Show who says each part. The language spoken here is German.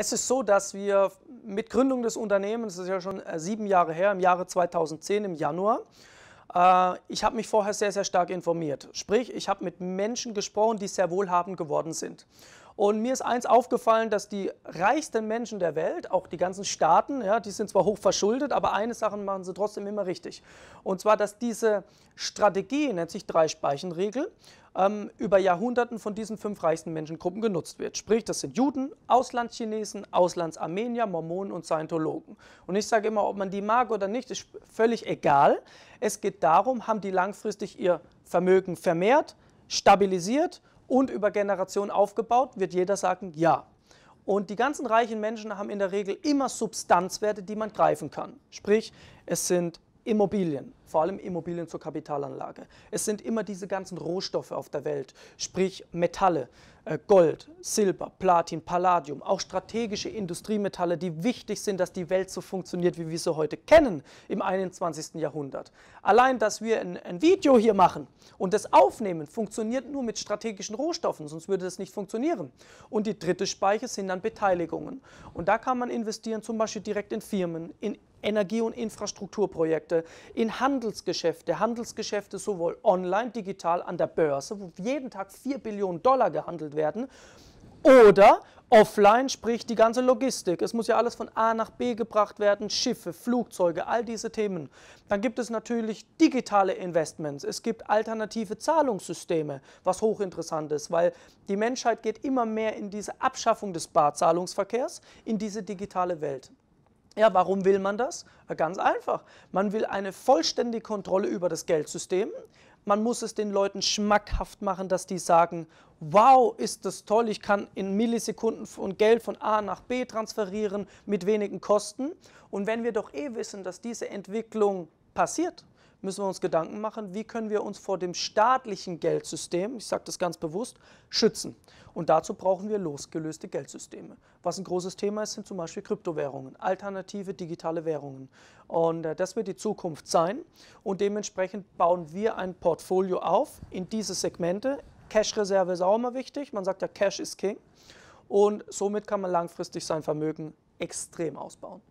Speaker 1: Es ist so, dass wir mit Gründung des Unternehmens, das ist ja schon äh, sieben Jahre her, im Jahre 2010, im Januar, äh, ich habe mich vorher sehr, sehr stark informiert. Sprich, ich habe mit Menschen gesprochen, die sehr wohlhabend geworden sind. Und mir ist eins aufgefallen, dass die reichsten Menschen der Welt, auch die ganzen Staaten, ja, die sind zwar hoch verschuldet, aber eine Sache machen sie trotzdem immer richtig. Und zwar, dass diese Strategie, nennt sich Drei-Speichen-Regel, ähm, über Jahrhunderten von diesen fünf reichsten Menschengruppen genutzt wird. Sprich, das sind Juden, Auslandschinesen, Auslandsarmenier, Mormonen und Scientologen. Und ich sage immer, ob man die mag oder nicht, ist völlig egal. Es geht darum, haben die langfristig ihr Vermögen vermehrt, stabilisiert und über Generationen aufgebaut, wird jeder sagen, ja. Und die ganzen reichen Menschen haben in der Regel immer Substanzwerte, die man greifen kann. Sprich, es sind Immobilien, vor allem Immobilien zur Kapitalanlage. Es sind immer diese ganzen Rohstoffe auf der Welt, sprich Metalle, äh, Gold, Silber, Platin, Palladium, auch strategische Industriemetalle, die wichtig sind, dass die Welt so funktioniert, wie wir sie heute kennen im 21. Jahrhundert. Allein, dass wir ein, ein Video hier machen und das aufnehmen, funktioniert nur mit strategischen Rohstoffen, sonst würde das nicht funktionieren. Und die dritte Speiche sind dann Beteiligungen. Und da kann man investieren, zum Beispiel direkt in Firmen, in Energie- und Infrastrukturprojekte, in Handelsgeschäfte, Handelsgeschäfte sowohl online, digital an der Börse, wo jeden Tag 4 Billionen Dollar gehandelt werden, oder offline, sprich die ganze Logistik. Es muss ja alles von A nach B gebracht werden, Schiffe, Flugzeuge, all diese Themen. Dann gibt es natürlich digitale Investments. Es gibt alternative Zahlungssysteme, was hochinteressant ist, weil die Menschheit geht immer mehr in diese Abschaffung des Barzahlungsverkehrs, in diese digitale Welt. Ja, warum will man das? Ganz einfach. Man will eine vollständige Kontrolle über das Geldsystem. Man muss es den Leuten schmackhaft machen, dass die sagen, wow, ist das toll, ich kann in Millisekunden von Geld von A nach B transferieren mit wenigen Kosten. Und wenn wir doch eh wissen, dass diese Entwicklung passiert, müssen wir uns Gedanken machen, wie können wir uns vor dem staatlichen Geldsystem, ich sage das ganz bewusst, schützen. Und dazu brauchen wir losgelöste Geldsysteme. Was ein großes Thema ist, sind zum Beispiel Kryptowährungen, alternative digitale Währungen. Und äh, das wird die Zukunft sein. Und dementsprechend bauen wir ein Portfolio auf in diese Segmente. Cash-Reserve ist auch immer wichtig. Man sagt ja, Cash is King. Und somit kann man langfristig sein Vermögen extrem ausbauen.